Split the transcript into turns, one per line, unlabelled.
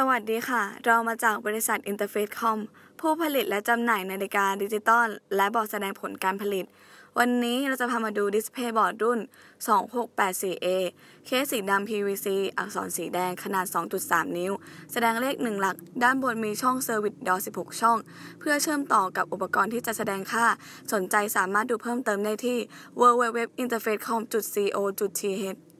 สวัสดีค่ะ เรามาจากบริษัทอินเตอร์เฟซคอมผู้ผลิตและจำหน่ายนาฬิกาดิจิตอลและบอร์ดแสดงผลการผลิต วันนี้เราจะพามาดูดิสเพย์บอร์ดรุ่น 2684A เคสสีดำ PVC อักษรสีแดงขนาด 2.3 นิ้ว แสดงเลข1หลัก ด้านบนมีช่องเซอร์วิสดอ16 ช่อง เพื่อเชื่อมต่อกับอุปกรณ์ที่จะแสดงค่า สนใจสามารถดูเพิ่มเติมได้ที่ www.interfacecom.co.th